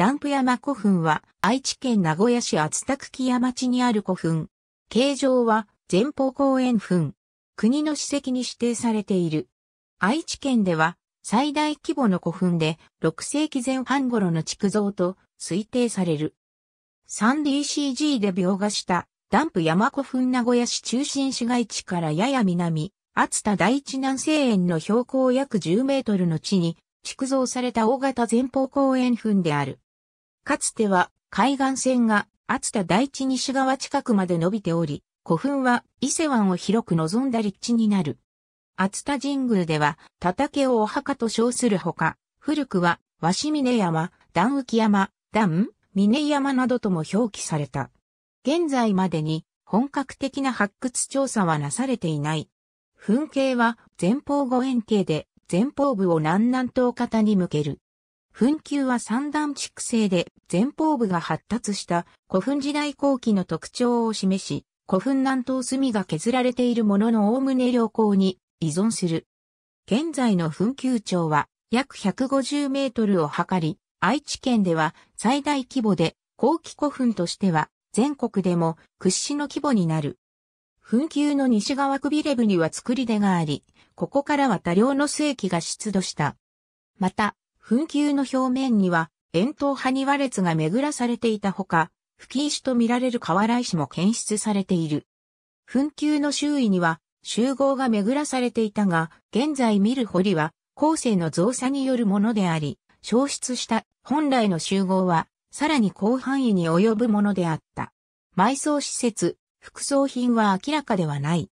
ダンプ山古墳は愛知県名古屋市厚田久木屋町にある古墳。形状は前方後円墳。国の史跡に指定されている。愛知県では最大規模の古墳で6世紀前半頃の築造と推定される。3DCG で描画したダンプ山古墳名古屋市中心市街地からやや南、厚田第一南西園の標高約10メートルの地に築造された大型前方後円墳である。かつては海岸線が熱田第地西側近くまで伸びており、古墳は伊勢湾を広く望んだ立地になる。熱田神宮では、畑をお墓と称するほか、古くは、鷲峰山、段浮山、段、峰山などとも表記された。現在までに本格的な発掘調査はなされていない。墳形は前方後円形で前方部を南南東方に向ける。墳丘は三段畜生で前方部が発達した古墳時代後期の特徴を示し、古墳南東隅が削られているものの概ね良好に依存する。現在の墳丘長は約150メートルを測り、愛知県では最大規模で後期古墳としては全国でも屈指の規模になる。墳丘の西側くびれ部には作り出があり、ここからは多量の水気が出土した。また、墳丘の表面には、円筒埴輪列が巡らされていたほか、吹石と見られる河原石も検出されている。墳丘の周囲には、集合が巡らされていたが、現在見る堀は、後世の造作によるものであり、消失した本来の集合は、さらに広範囲に及ぶものであった。埋葬施設、副葬品は明らかではない。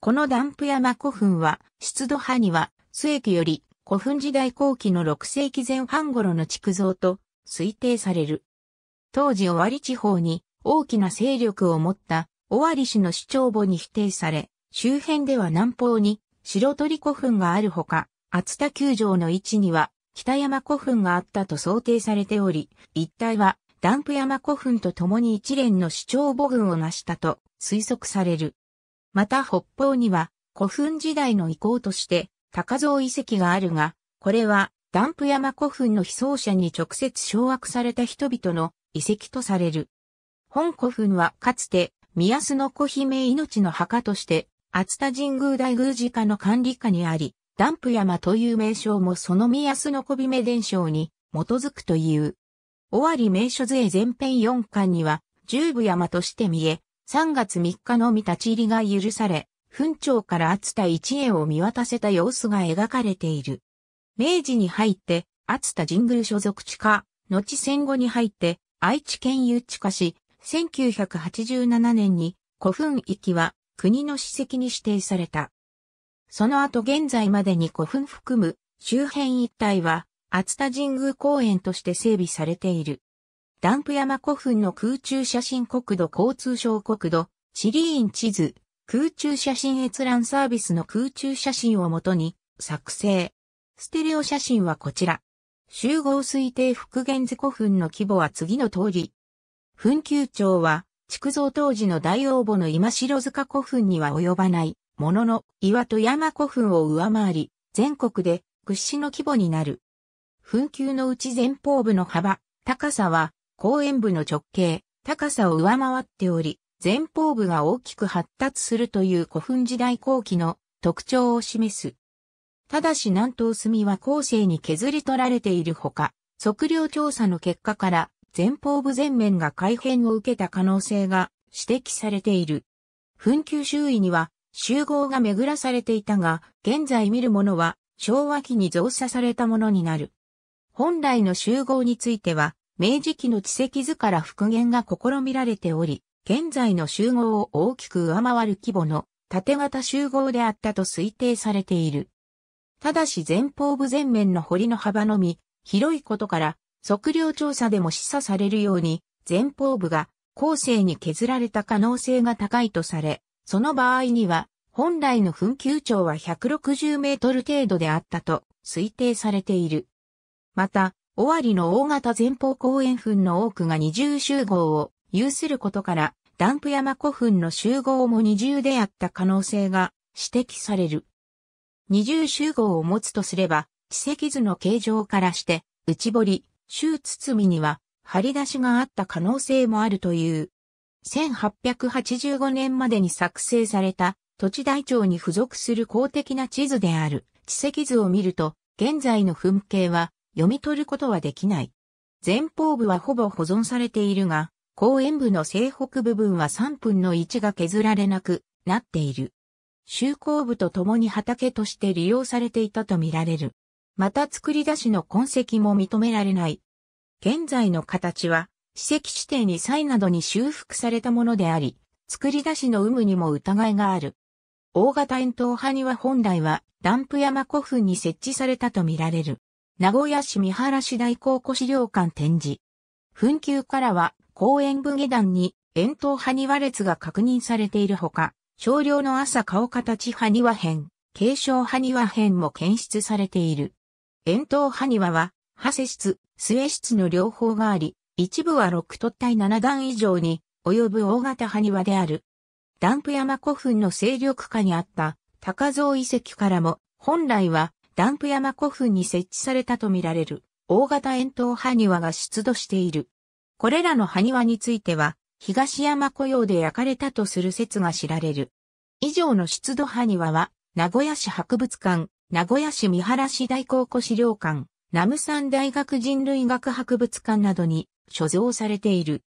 このダンプ山古墳は、出土派には、末駅より古墳時代後期の6世紀前半頃の築造と推定される。当時尾張地方に大きな勢力を持った尾張市の市長母に否定され、周辺では南方に白鳥古墳があるほか、厚田球場の位置には北山古墳があったと想定されており、一帯はダンプ山古墳と共に一連の市長母群を成したと推測される。また北方には古墳時代の遺構として高蔵遺跡があるが、これは、ダンプ山古墳の被葬者に直接掌握された人々の遺跡とされる。本古墳はかつて、宮須の小姫命の墓として、厚田神宮大宮寺家の管理下にあり、ダンプ山という名称もその宮須の小姫伝承に基づくという。尾張名所図前編4巻には、十部山として見え、3月3日のみ立ち入りが許され、墳長から熱田一円を見渡せた様子が描かれている。明治に入って、熱田神宮所属地下、後戦後に入って、愛知県有地化し、1987年に古墳域は国の史跡に指定された。その後現在までに古墳含む周辺一帯は熱田神宮公園として整備されている。ダンプ山古墳の空中写真国土交通省国土、地理院地図、空中写真閲覧サービスの空中写真をもとに作成。ステレオ写真はこちら。集合推定復元図古墳の規模は次の通り。墳丘町は、築造当時の大応募の今城塚古墳には及ばない、ものの岩戸山古墳を上回り、全国で屈指の規模になる。墳丘のうち前方部の幅、高さは、公園部の直径、高さを上回っており、前方部が大きく発達するという古墳時代後期の特徴を示す。ただし南東隅は後世に削り取られているほか、測量調査の結果から前方部全面が改変を受けた可能性が指摘されている。墳丘周囲には集合が巡らされていたが、現在見るものは昭和期に増砂されたものになる。本来の集合については、明治期の地石図から復元が試みられており、現在の集合を大きく上回る規模の縦型集合であったと推定されている。ただし前方部前面の堀の幅のみ、広いことから、測量調査でも示唆されるように、前方部が後世に削られた可能性が高いとされ、その場合には、本来の墳丘長は160メートル程度であったと推定されている。また、尾張の大型前方公園墳の多くが二重集合を有することから、ダンプ山古墳の集合も二重であった可能性が指摘される。二重集合を持つとすれば、地石図の形状からして、内堀、周包には、張り出しがあった可能性もあるという。1885年までに作成された土地台帳に付属する公的な地図である地石図を見ると、現在の墳形は読み取ることはできない。前方部はほぼ保存されているが、公園部の西北部分は3分の1が削られなくなっている。修行部と共に畑として利用されていたとみられる。また作り出しの痕跡も認められない。現在の形は、史跡指定に際などに修復されたものであり、作り出しの有無にも疑いがある。大型円筒派には本来は、ダンプ山古墳に設置されたとみられる。名古屋市三原市大高古資料館展示。墳丘からは公園武下団に、円筒埴輪列が確認されているほか、少量の朝顔形埴輪編、継承埴輪編も検出されている。円筒埴輪は、派生室、末室の両方があり、一部は6突体7段以上に及ぶ大型埴輪である。ダンプ山古墳の勢力下にあった高蔵遺跡からも、本来はダンプ山古墳に設置されたとみられる大型円筒埴輪が出土している。これらの埴輪については、東山雇用で焼かれたとする説が知られる。以上の出土埴輪は、名古屋市博物館、名古屋市三原市大考古資料館、南無山大学人類学博物館などに所蔵されている。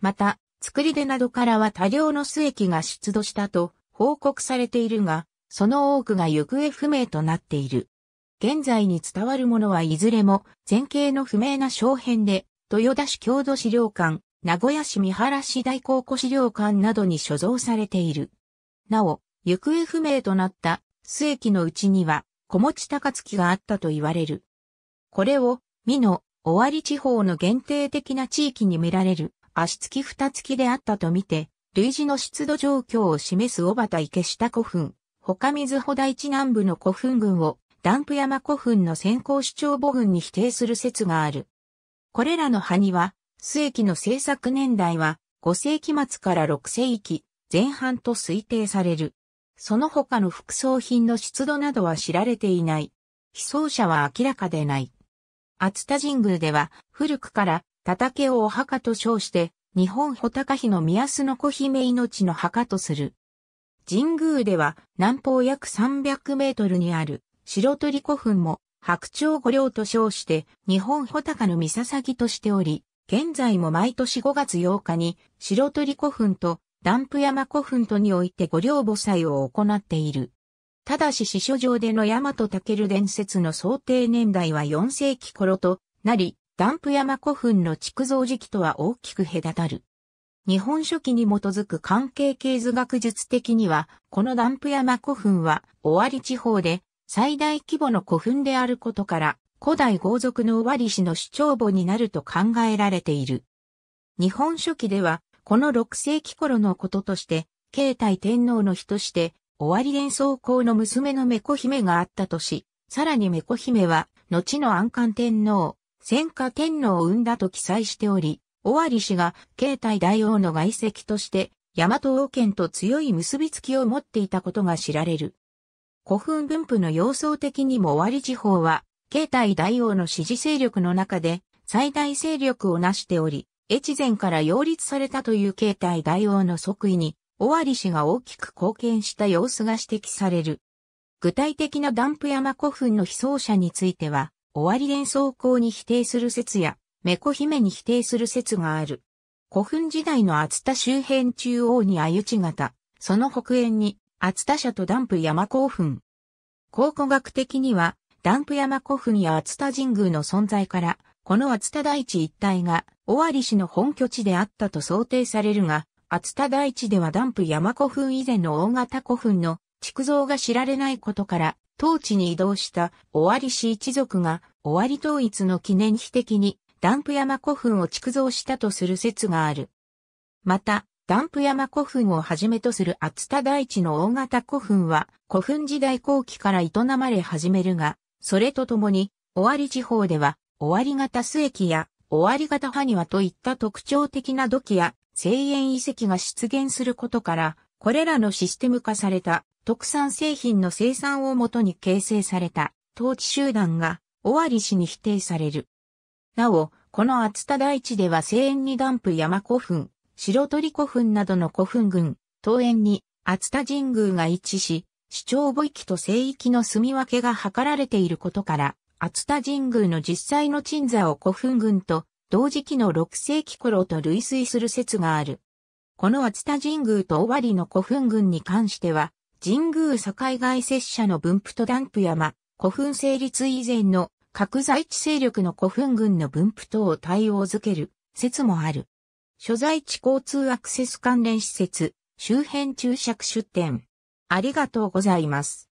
また、作り手などからは多量の素液が出土したと報告されているが、その多くが行方不明となっている。現在に伝わるものはいずれも前景の不明な小編で、豊田市郷土資料館、名古屋市三原市大考古資料館などに所蔵されている。なお、行方不明となった末期のうちには、小持高月があったと言われる。これを、美濃、尾張地方の限定的な地域に見られる足つき二月であったとみて、類似の湿度状況を示す小畑池下古墳、他水穂大地南部の古墳群を、ダンプ山古墳の先行主張母群に否定する説がある。これらの埴輪、末期の制作年代は5世紀末から6世紀前半と推定される。その他の副葬品の出土などは知られていない。被葬者は明らかでない。厚田神宮では古くから畑をお墓と称して日本穂高妃の宮須の小姫命の墓とする。神宮では南方約300メートルにある白鳥古墳も白鳥御料と称して、日本穂高の三笹としており、現在も毎年5月8日に、白鳥古墳と、ダンプ山古墳とにおいて御料母祭を行っている。ただし、史書上での大和武伝説の想定年代は4世紀頃となり、ダンプ山古墳の築造時期とは大きく隔たる。日本書紀に基づく関係系図学術的には、このダンプ山古墳は、尾張地方で、最大規模の古墳であることから、古代豪族の尾張氏の主張母になると考えられている。日本書紀では、この6世紀頃のこととして、慶太天皇の日として、尾張連宗公の娘の子姫があったとし、さらに子姫は、後の安官天皇、戦火天皇を生んだと記載しており、尾張氏が慶太大王の外籍として、大和王権と強い結びつきを持っていたことが知られる。古墳分布の様相的にも割地方は、慶太大王の支持勢力の中で最大勢力を成しており、越前から擁立されたという慶太大王の即位に、尾張氏が大きく貢献した様子が指摘される。具体的なダンプ山古墳の被葬者については、尾張連想校に否定する説や、メコ姫に否定する説がある。古墳時代の厚田周辺中央にあゆち型、その北縁に厚田社とダンプ山古墳。考古学的には、ダンプ山古墳や厚田神宮の存在から、この厚田大地一帯が、尾張市の本拠地であったと想定されるが、厚田大地ではダンプ山古墳以前の大型古墳の築造が知られないことから、当地に移動した尾張氏一族が尾張統一の記念碑的にダンプ山古墳を築造したとする説がある。また、ダンプ山古墳をはじめとする厚田大地の大型古墳は古墳時代後期から営まれ始めるが、それとともに、尾張地方では、尾張型末駅や尾張型埴輪といった特徴的な土器や生援遺跡が出現することから、これらのシステム化された特産製品の生産をもとに形成された統治集団が尾張市に否定される。なお、この厚田大地では生援にダンプ山古墳、白鳥古墳などの古墳群、東園に厚田神宮が一致し、市長母域と聖域の住み分けが図られていることから、厚田神宮の実際の鎮座を古墳群と同時期の6世紀頃と類推する説がある。この厚田神宮と尾張の古墳群に関しては、神宮境外拙者の分布とダンプ山、古墳成立以前の各在地勢力の古墳群の分布等を対応づける説もある。所在地交通アクセス関連施設、周辺注釈出店。ありがとうございます。